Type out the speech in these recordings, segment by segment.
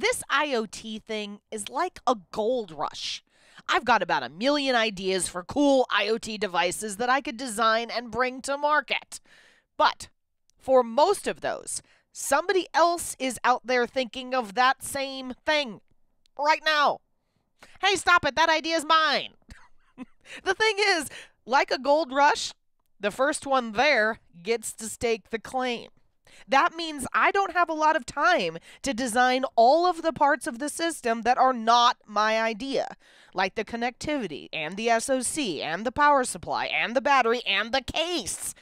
this IoT thing is like a gold rush. I've got about a million ideas for cool IoT devices that I could design and bring to market. But for most of those, somebody else is out there thinking of that same thing right now. Hey, stop it. That idea is mine. the thing is, like a gold rush, the first one there gets to stake the claim. That means I don't have a lot of time to design all of the parts of the system that are not my idea, like the connectivity and the SoC and the power supply and the battery and the case.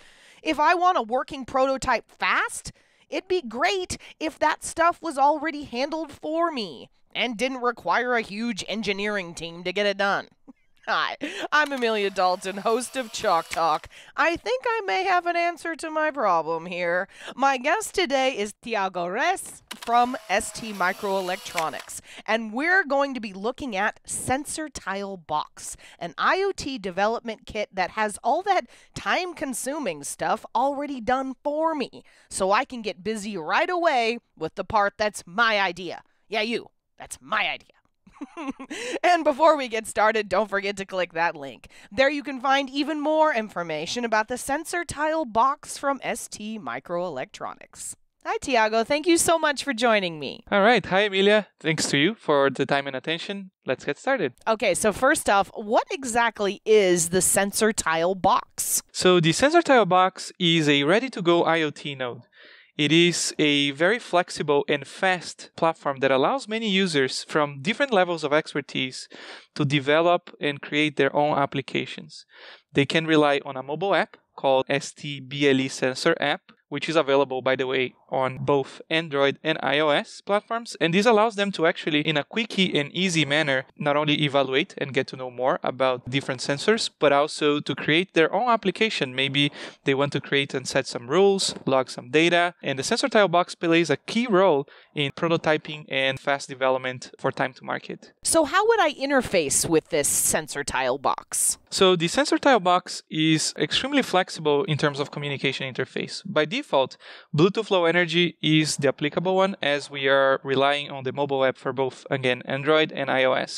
If I want a working prototype fast, it'd be great if that stuff was already handled for me and didn't require a huge engineering team to get it done. Hi, I'm Amelia Dalton, host of Chalk Talk. I think I may have an answer to my problem here. My guest today is Tiago Res from ST Microelectronics, and we're going to be looking at Sensor Tile Box, an IoT development kit that has all that time consuming stuff already done for me, so I can get busy right away with the part that's my idea. Yeah, you. That's my idea and before we get started, don't forget to click that link. There you can find even more information about the sensor tile box from ST Microelectronics. Hi, Tiago. Thank you so much for joining me. All right. Hi, Emilia. Thanks to you for the time and attention. Let's get started. Okay. So, first off, what exactly is the sensor tile box? So, the sensor tile box is a ready to go IoT node. It is a very flexible and fast platform that allows many users from different levels of expertise to develop and create their own applications. They can rely on a mobile app called STBLE Sensor app which is available, by the way, on both Android and iOS platforms. And this allows them to actually, in a quickie and easy manner, not only evaluate and get to know more about different sensors, but also to create their own application. Maybe they want to create and set some rules, log some data, and the sensor tile box plays a key role in prototyping and fast development for time to market. So, how would I interface with this sensor tile box? So, the sensor tile box is extremely flexible in terms of communication interface. By default, Bluetooth Low Energy is the applicable one as we are relying on the mobile app for both, again, Android and iOS.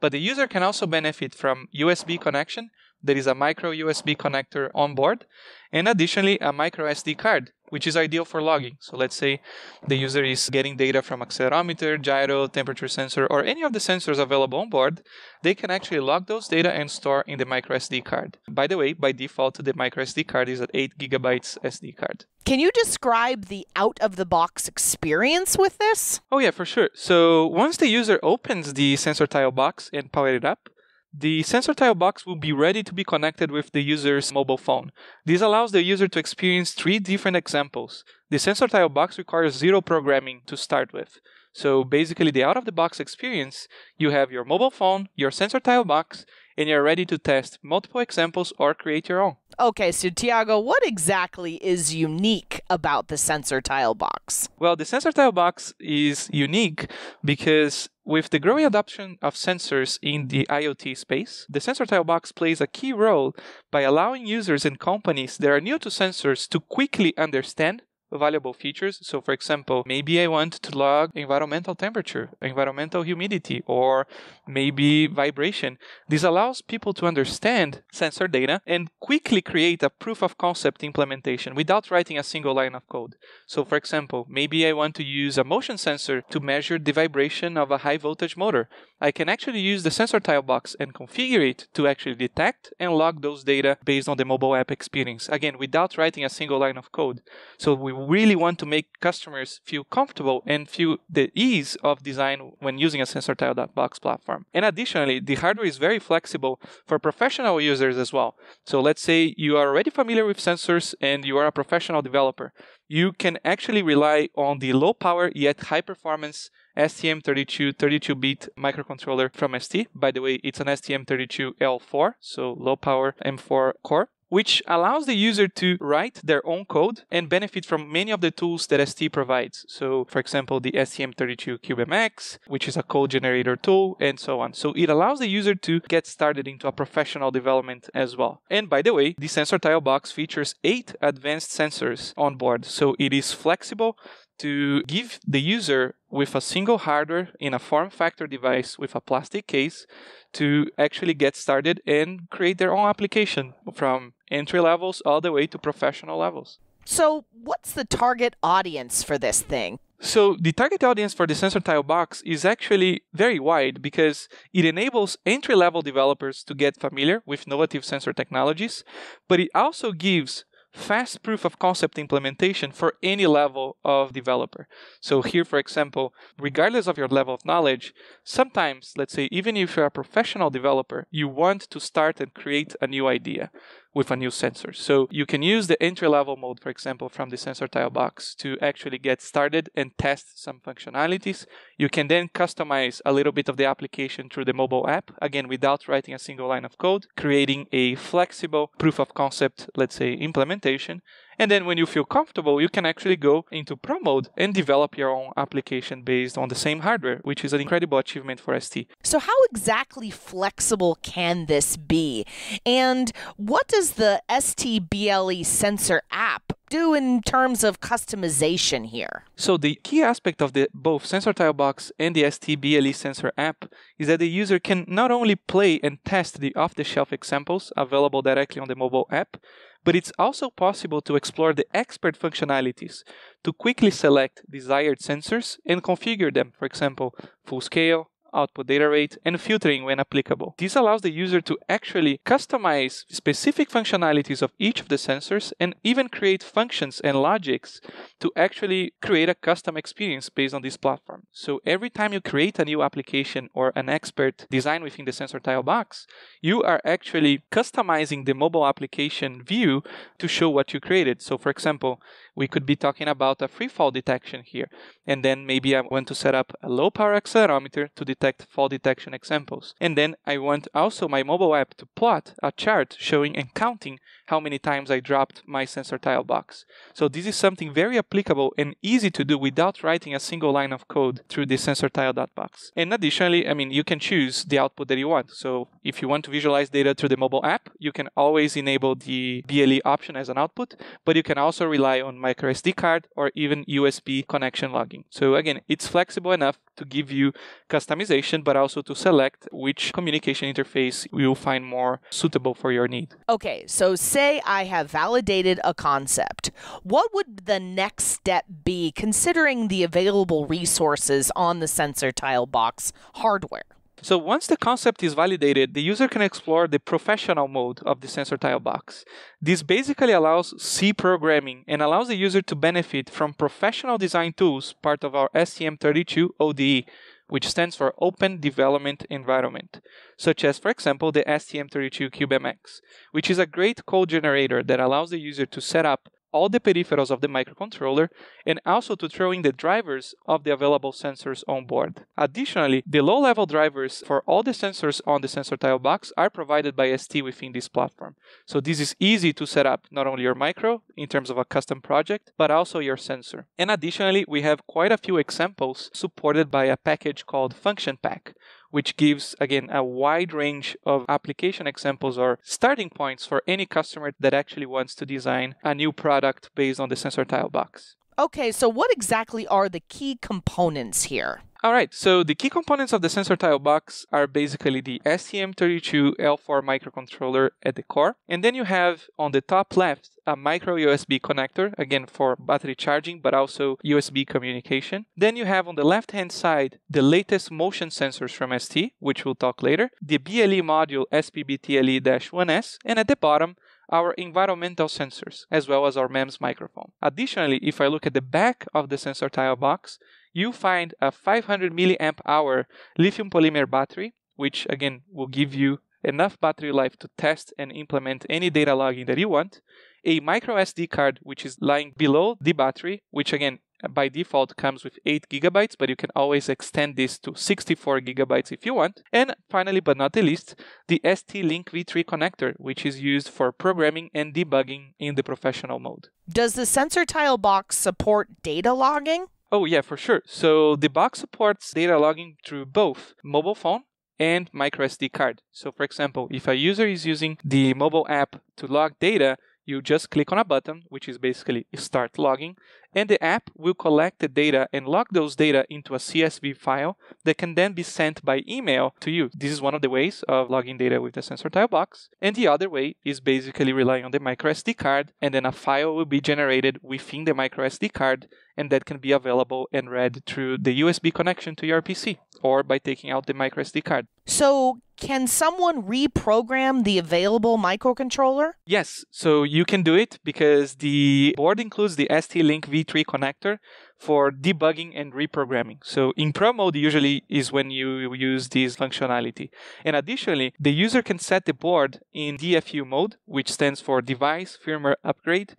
But the user can also benefit from USB connection there is a micro USB connector on board, and additionally a micro SD card, which is ideal for logging. So let's say the user is getting data from accelerometer, gyro, temperature sensor, or any of the sensors available on board, they can actually log those data and store in the micro SD card. By the way, by default, the micro SD card is an 8 gigabytes SD card. Can you describe the out of the box experience with this? Oh, yeah, for sure. So once the user opens the sensor tile box and power it up, the sensor tile box will be ready to be connected with the user's mobile phone. This allows the user to experience three different examples. The sensor tile box requires zero programming to start with. So basically the out-of-the-box experience, you have your mobile phone, your sensor tile box, and you're ready to test multiple examples or create your own. Okay, so Tiago, what exactly is unique about the sensor tile box? Well, the sensor tile box is unique because with the growing adoption of sensors in the IoT space, the sensor tile box plays a key role by allowing users and companies that are new to sensors to quickly understand valuable features. So, for example, maybe I want to log environmental temperature, environmental humidity, or maybe vibration. This allows people to understand sensor data and quickly create a proof of concept implementation without writing a single line of code. So, for example, maybe I want to use a motion sensor to measure the vibration of a high voltage motor. I can actually use the sensor tile box and configure it to actually detect and log those data based on the mobile app experience. Again, without writing a single line of code. So we really want to make customers feel comfortable and feel the ease of design when using a sensor tile box platform. And additionally, the hardware is very flexible for professional users as well. So let's say you are already familiar with sensors and you are a professional developer you can actually rely on the low power yet high performance STM32 32-bit microcontroller from ST. By the way, it's an STM32L4, so low power M4 core which allows the user to write their own code and benefit from many of the tools that ST provides. So, for example, the STM32 CubeMX, which is a code generator tool, and so on. So, it allows the user to get started into a professional development as well. And by the way, the sensor tile box features eight advanced sensors on board, so it is flexible to give the user with a single hardware in a form factor device with a plastic case to actually get started and create their own application from entry levels all the way to professional levels. So, what's the target audience for this thing? So, the target audience for the sensor tile box is actually very wide because it enables entry level developers to get familiar with innovative sensor technologies, but it also gives fast proof of concept implementation for any level of developer. So here, for example, regardless of your level of knowledge, sometimes, let's say, even if you're a professional developer, you want to start and create a new idea with a new sensor. So you can use the entry level mode, for example, from the sensor tile box to actually get started and test some functionalities you can then customize a little bit of the application through the mobile app, again, without writing a single line of code, creating a flexible proof of concept, let's say, implementation. And then when you feel comfortable, you can actually go into pro mode and develop your own application based on the same hardware, which is an incredible achievement for ST. So, how exactly flexible can this be? And what does the ST BLE sensor app do in terms of customization here? So the key aspect of the both Sensor Tile Box and the STBLE Sensor app is that the user can not only play and test the off-the-shelf examples available directly on the mobile app, but it's also possible to explore the expert functionalities to quickly select desired sensors and configure them, for example, full scale, output data rate, and filtering when applicable. This allows the user to actually customize specific functionalities of each of the sensors and even create functions and logics to actually create a custom experience based on this platform. So every time you create a new application or an expert design within the sensor tile box, you are actually customizing the mobile application view to show what you created. So for example, we could be talking about a free fall detection here, and then maybe I want to set up a low power accelerometer to detect detect fault detection examples. And then I want also my mobile app to plot a chart showing and counting how many times I dropped my sensor tile box. So this is something very applicable and easy to do without writing a single line of code through the sensor tile box. And additionally, I mean, you can choose the output that you want. So if you want to visualize data through the mobile app, you can always enable the BLE option as an output, but you can also rely on micro SD card or even USB connection logging. So again, it's flexible enough to give you customization but also to select which communication interface you find more suitable for your need. Okay, so say I have validated a concept. What would the next step be considering the available resources on the sensor tile box hardware? So once the concept is validated, the user can explore the professional mode of the sensor tile box. This basically allows C programming and allows the user to benefit from professional design tools, part of our STM32 ODE, which stands for Open Development Environment, such as, for example, the STM32 CubeMX, which is a great code generator that allows the user to set up all the peripherals of the microcontroller and also to throw in the drivers of the available sensors on board. Additionally, the low-level drivers for all the sensors on the sensor tile box are provided by ST within this platform. So this is easy to set up not only your micro in terms of a custom project, but also your sensor. And additionally, we have quite a few examples supported by a package called Function Pack which gives, again, a wide range of application examples or starting points for any customer that actually wants to design a new product based on the sensor tile box. Okay, so what exactly are the key components here? Alright, so the key components of the sensor tile box are basically the STM32L4 microcontroller at the core, and then you have on the top left a micro USB connector, again for battery charging, but also USB communication. Then you have on the left hand side the latest motion sensors from ST, which we'll talk later, the BLE module SPBTLE 1S, and at the bottom our environmental sensors, as well as our MEMS microphone. Additionally, if I look at the back of the sensor tile box, you find a 500 milliamp hour lithium polymer battery, which again will give you enough battery life to test and implement any data logging that you want, a micro SD card, which is lying below the battery, which again by default comes with 8 gigabytes, but you can always extend this to 64 gigabytes if you want. And finally, but not the least, the ST-Link V3 connector, which is used for programming and debugging in the professional mode. Does the sensor tile box support data logging? Oh yeah, for sure. So the box supports data logging through both mobile phone and micro SD card. So for example, if a user is using the mobile app to log data, you just click on a button, which is basically start logging, and the app will collect the data and log those data into a CSV file that can then be sent by email to you. This is one of the ways of logging data with the sensor tile box. And the other way is basically relying on the micro SD card, and then a file will be generated within the micro SD card, and that can be available and read through the USB connection to your PC or by taking out the micro SD card. So, can someone reprogram the available microcontroller? Yes, so you can do it because the board includes the ST-Link v 3 connector for debugging and reprogramming. So in pro mode usually is when you use this functionality. And additionally, the user can set the board in DFU mode, which stands for device firmware upgrade,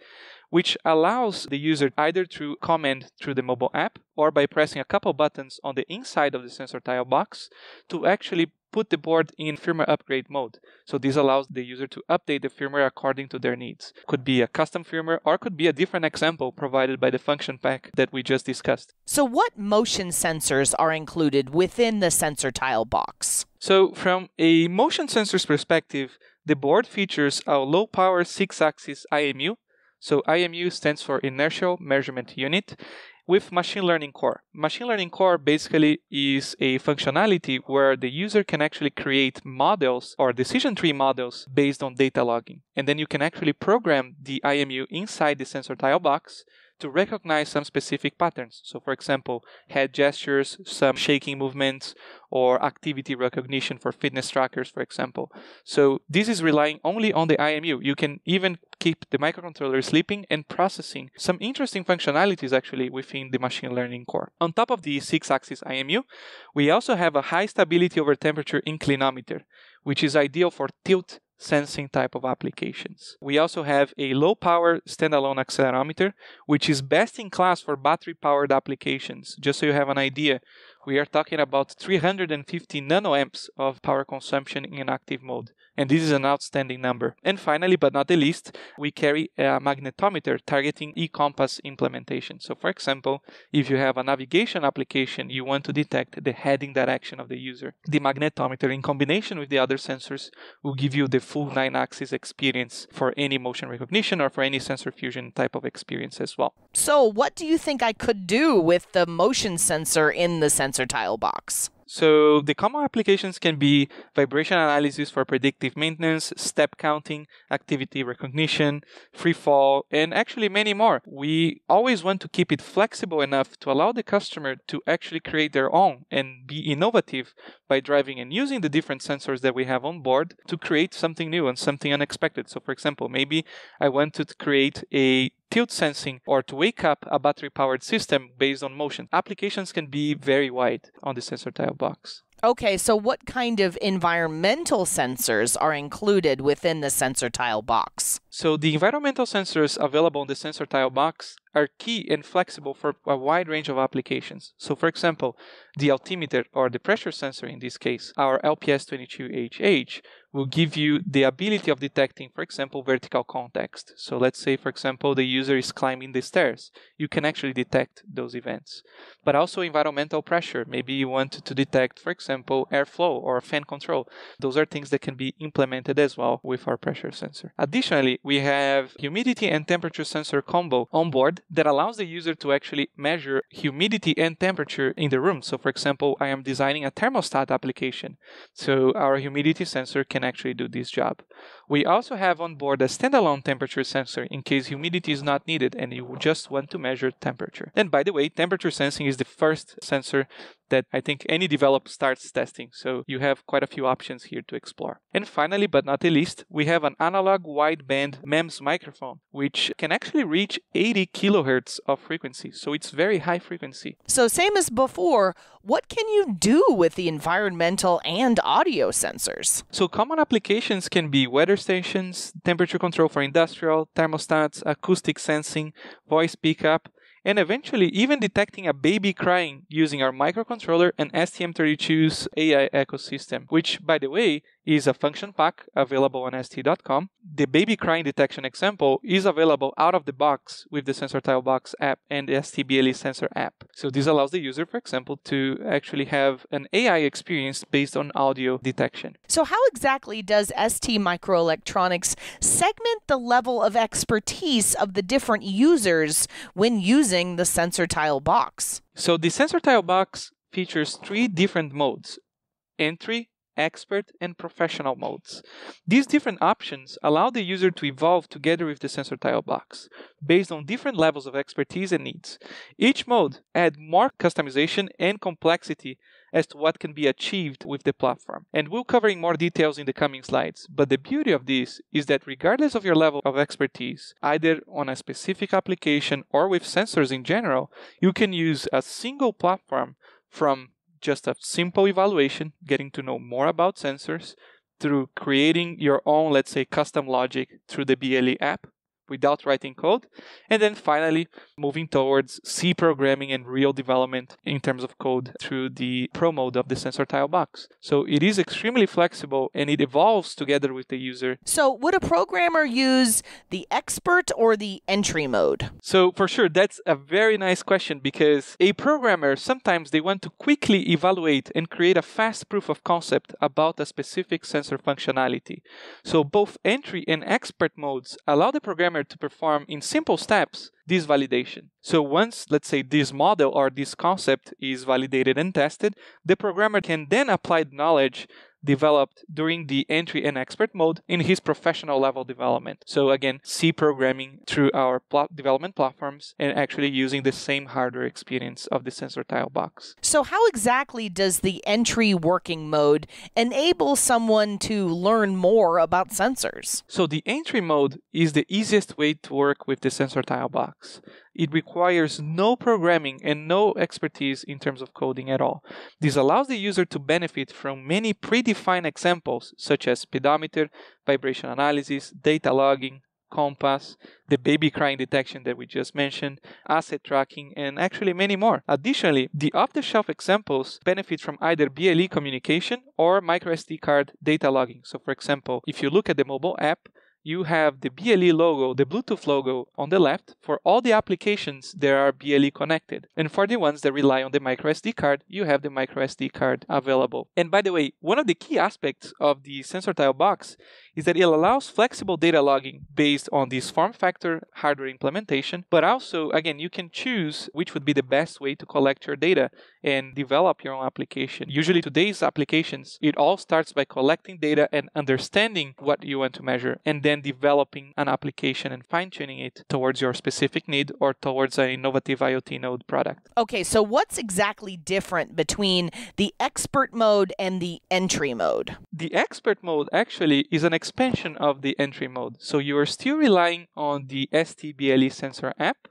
which allows the user either to comment through the mobile app or by pressing a couple buttons on the inside of the sensor tile box to actually put the board in firmware upgrade mode. So this allows the user to update the firmware according to their needs. Could be a custom firmware or could be a different example provided by the function pack that we just discussed. So what motion sensors are included within the sensor tile box? So from a motion sensors perspective, the board features a low power 6 axis IMU. So IMU stands for inertial measurement unit with Machine Learning Core. Machine Learning Core basically is a functionality where the user can actually create models or decision tree models based on data logging. And then you can actually program the IMU inside the sensor tile box to recognize some specific patterns. So, for example, head gestures, some shaking movements, or activity recognition for fitness trackers, for example. So, this is relying only on the IMU. You can even keep the microcontroller sleeping and processing some interesting functionalities actually within the machine learning core. On top of the six axis IMU, we also have a high stability over temperature inclinometer, which is ideal for tilt sensing type of applications. We also have a low power standalone accelerometer, which is best in class for battery powered applications. Just so you have an idea, we are talking about 350 nanoamps of power consumption in active mode and this is an outstanding number. And finally, but not the least, we carry a magnetometer targeting e-compass implementation. So for example, if you have a navigation application, you want to detect the heading direction of the user. The magnetometer in combination with the other sensors will give you the full nine axis experience for any motion recognition or for any sensor fusion type of experience as well. So what do you think I could do with the motion sensor in the sensor tile box? So the common applications can be vibration analysis for predictive maintenance, step counting, activity recognition, free fall, and actually many more. We always want to keep it flexible enough to allow the customer to actually create their own and be innovative by driving and using the different sensors that we have on board to create something new and something unexpected. So for example, maybe I want to create a tilt sensing or to wake up a battery powered system based on motion. Applications can be very wide on the sensor tile box. Okay, so what kind of environmental sensors are included within the sensor tile box? So, the environmental sensors available in the sensor tile box are key and flexible for a wide range of applications. So, for example, the altimeter or the pressure sensor in this case, our LPS22HH, will give you the ability of detecting, for example, vertical context. So let's say, for example, the user is climbing the stairs. You can actually detect those events. But also environmental pressure. Maybe you want to detect, for example, airflow or fan control. Those are things that can be implemented as well with our pressure sensor. Additionally, we have humidity and temperature sensor combo on board that allows the user to actually measure humidity and temperature in the room. So for example, I am designing a thermostat application. So our humidity sensor can actually do this job. We also have on board a standalone temperature sensor in case humidity is not needed and you just want to measure temperature. And by the way, temperature sensing is the first sensor that I think any developer starts testing. So you have quite a few options here to explore. And finally, but not the least, we have an analog wideband MEMS microphone, which can actually reach 80 kilohertz of frequency. So it's very high frequency. So, same as before, what can you do with the environmental and audio sensors? So, common applications can be weather stations, temperature control for industrial, thermostats, acoustic sensing, voice pickup, and eventually even detecting a baby crying using our microcontroller and STM32's AI ecosystem, which, by the way, is a function pack available on st.com. The baby crying detection example is available out of the box with the SensorTile Box app and the STBLE sensor app. So this allows the user, for example, to actually have an AI experience based on audio detection. So how exactly does ST Microelectronics segment the level of expertise of the different users when using the SensorTile Box? So the SensorTile Box features three different modes entry, expert, and professional modes. These different options allow the user to evolve together with the sensor tile blocks, based on different levels of expertise and needs. Each mode adds more customization and complexity as to what can be achieved with the platform. And we'll cover in more details in the coming slides. But the beauty of this is that regardless of your level of expertise, either on a specific application or with sensors in general, you can use a single platform from just a simple evaluation, getting to know more about sensors through creating your own, let's say, custom logic through the BLE app without writing code. And then finally, moving towards C programming and real development in terms of code through the pro mode of the sensor tile box. So it is extremely flexible and it evolves together with the user. So would a programmer use the expert or the entry mode? So for sure, that's a very nice question because a programmer sometimes they want to quickly evaluate and create a fast proof of concept about a specific sensor functionality. So both entry and expert modes allow the programmer programmer to perform in simple steps this validation. So once, let's say, this model or this concept is validated and tested, the programmer can then apply knowledge developed during the entry and expert mode in his professional level development. So again, C programming through our pl- development platforms and actually using the same hardware experience of the sensor tile box. So how exactly does the entry working mode enable someone to learn more about sensors? So the entry mode is the easiest way to work with the sensor tile box. It requires no programming and no expertise in terms of coding at all. This allows the user to benefit from many predefined examples such as speedometer, vibration analysis, data logging, compass, the baby crying detection that we just mentioned, asset tracking, and actually many more. Additionally, the off-the-shelf examples benefit from either BLE communication or microSD card data logging. So for example, if you look at the mobile app, you have the BLE logo, the Bluetooth logo on the left for all the applications that are BLE connected. And for the ones that rely on the microSD card, you have the microSD card available. And by the way, one of the key aspects of the sensor tile box is that it allows flexible data logging based on this form factor hardware implementation, but also, again, you can choose which would be the best way to collect your data and develop your own application. Usually today's applications, it all starts by collecting data and understanding what you want to measure and then then developing an application and fine tuning it towards your specific need or towards an innovative IoT node product. Okay, so what's exactly different between the expert mode and the entry mode? The expert mode actually is an expansion of the entry mode. So you are still relying on the STBLE sensor app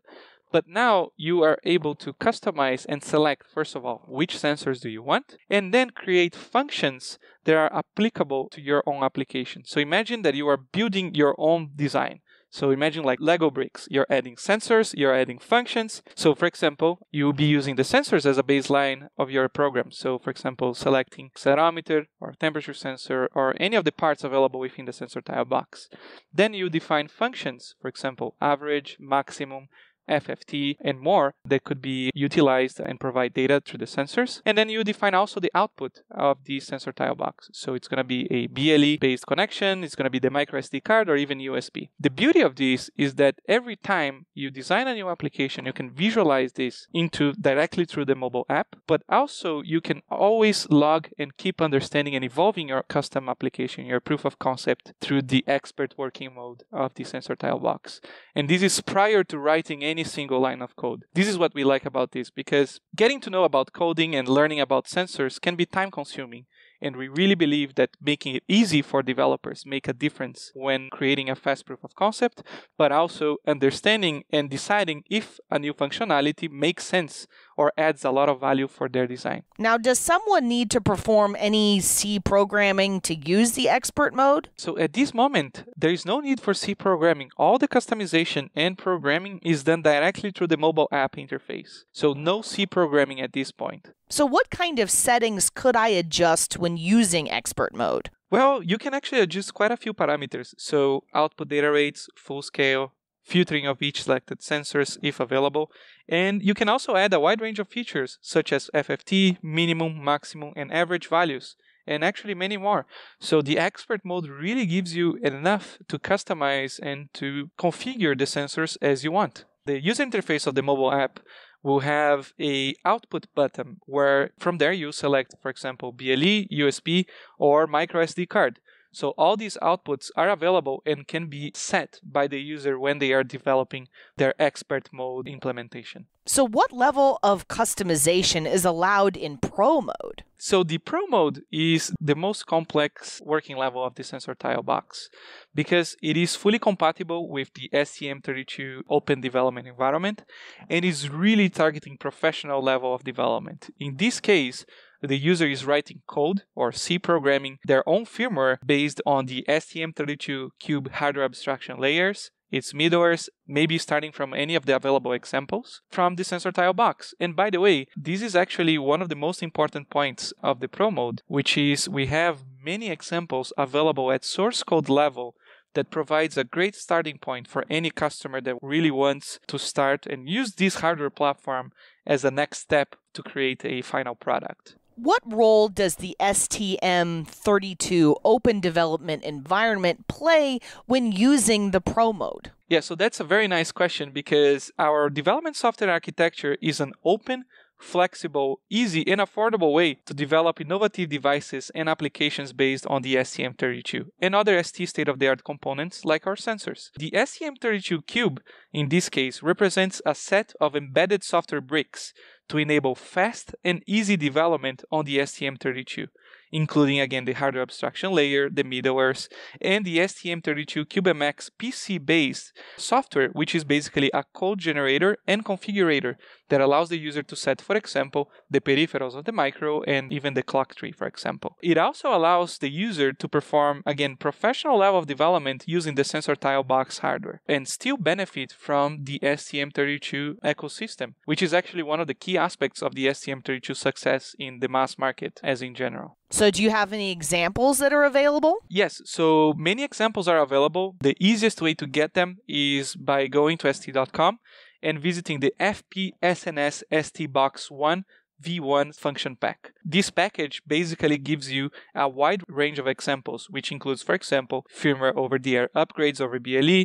but now you are able to customize and select, first of all, which sensors do you want, and then create functions that are applicable to your own application. So imagine that you are building your own design. So imagine like Lego bricks. You're adding sensors, you're adding functions. So for example, you'll be using the sensors as a baseline of your program. So for example, selecting accelerometer or temperature sensor or any of the parts available within the sensor tile box. Then you define functions, for example, average, maximum, FFT, and more that could be utilized and provide data through the sensors. And then you define also the output of the sensor tile box. So it's going to be a BLE based connection, it's going to be the micro SD card or even USB. The beauty of this is that every time you design a new application, you can visualize this into directly through the mobile app, but also you can always log and keep understanding and evolving your custom application, your proof of concept through the expert working mode of the sensor tile box. And this is prior to writing any any single line of code. This is what we like about this because getting to know about coding and learning about sensors can be time consuming. And we really believe that making it easy for developers make a difference when creating a fast proof of concept, but also understanding and deciding if a new functionality makes sense or adds a lot of value for their design. Now, does someone need to perform any C programming to use the expert mode? So at this moment, there is no need for C programming. All the customization and programming is done directly through the mobile app interface. So no C programming at this point. So what kind of settings could I adjust when using expert mode? Well, you can actually adjust quite a few parameters. So output data rates, full scale, filtering of each selected sensors if available, and you can also add a wide range of features such as FFT, minimum, maximum, and average values, and actually many more. So the expert mode really gives you enough to customize and to configure the sensors as you want. The user interface of the mobile app will have a output button where from there you select for example BLE, USB or micro SD card so all these outputs are available and can be set by the user when they are developing their expert mode implementation. So what level of customization is allowed in pro mode? So the pro mode is the most complex working level of the sensor tile box because it is fully compatible with the STM32 open development environment and is really targeting professional level of development. In this case, the user is writing code or C programming their own firmware based on the STM32 cube hardware abstraction layers, its middlewares, maybe starting from any of the available examples from the sensor tile box. And by the way, this is actually one of the most important points of the Pro mode, which is we have many examples available at source code level that provides a great starting point for any customer that really wants to start and use this hardware platform as the next step to create a final product what role does the STM32 open development environment play when using the Pro mode? Yeah, so that's a very nice question because our development software architecture is an open flexible, easy, and affordable way to develop innovative devices and applications based on the STM32 and other ST state of the art components like our sensors. The STM32 Cube, in this case, represents a set of embedded software bricks to enable fast and easy development on the STM32 including again the hardware abstraction layer, the middlewares, and the STM32 CubeMX PC based software, which is basically a code generator and configurator that allows the user to set, for example, the peripherals of the micro and even the clock tree, for example. It also allows the user to perform, again, professional level of development using the sensor tile box hardware and still benefit from the STM32 ecosystem, which is actually one of the key aspects of the STM32 success in the mass market as in general. So, do you have any examples that are available? Yes. So, many examples are available. The easiest way to get them is by going to st.com and visiting the FPSNS ST Box 1 V1 function pack. This package basically gives you a wide range of examples, which includes, for example, firmware over the air upgrades over BLE,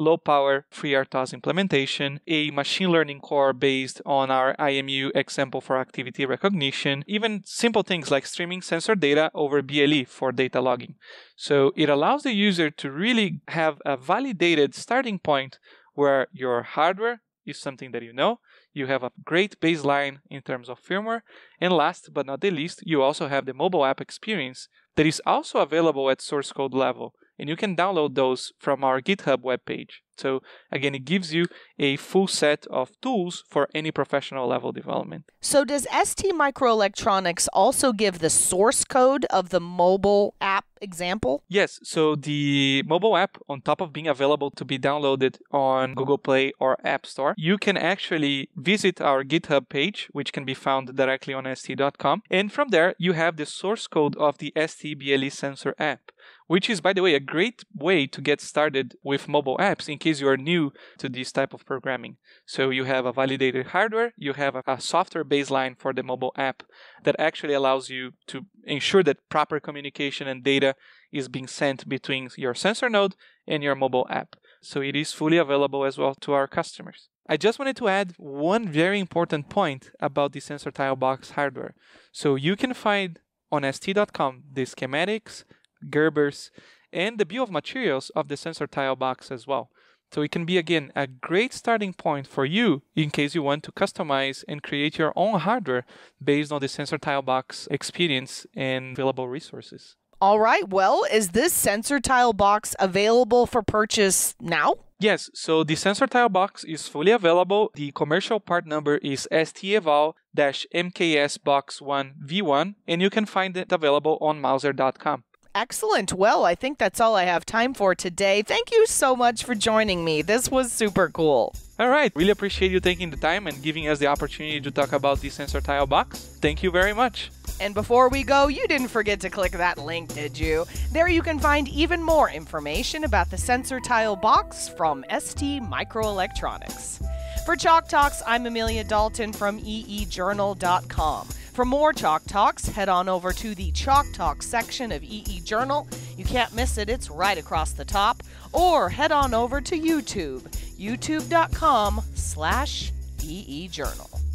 low power FreeRTOS implementation, a machine learning core based on our IMU example for activity recognition, even simple things like streaming sensor data over BLE for data logging. So it allows the user to really have a validated starting point where your hardware is something that you know, you have a great baseline in terms of firmware, and last but not the least, you also have the mobile app experience that is also available at source code level and you can download those from our GitHub webpage. So again, it gives you a full set of tools for any professional level development. So does ST Microelectronics also give the source code of the mobile app example? Yes, so the mobile app on top of being available to be downloaded on Google Play or App Store, you can actually visit our GitHub page which can be found directly on st.com and from there you have the source code of the ST BLE sensor app which is, by the way, a great way to get started with mobile apps in case you are new to this type of programming. So you have a validated hardware, you have a software baseline for the mobile app that actually allows you to ensure that proper communication and data is being sent between your sensor node and your mobile app. So it is fully available as well to our customers. I just wanted to add one very important point about the sensor tile box hardware. So you can find on st.com the schematics, Gerbers, and the bill of materials of the sensor tile box as well. So it can be, again, a great starting point for you in case you want to customize and create your own hardware based on the sensor tile box experience and available resources. All right. Well, is this sensor tile box available for purchase now? Yes, so the sensor tile box is fully available. The commercial part number is STEval MKS Box 1V1, and you can find it available on Mauser.com. Excellent. Well, I think that's all I have time for today. Thank you so much for joining me. This was super cool. All right. Really appreciate you taking the time and giving us the opportunity to talk about the sensor tile box. Thank you very much. And before we go, you didn't forget to click that link, did you? There you can find even more information about the sensor tile box from ST Microelectronics. For Chalk Talks, I'm Amelia Dalton from eejournal.com. For more Chalk Talks, head on over to the Chalk Talk section of EE Journal. You can't miss it, it's right across the top. Or head on over to YouTube, youtube.com slash eejournal.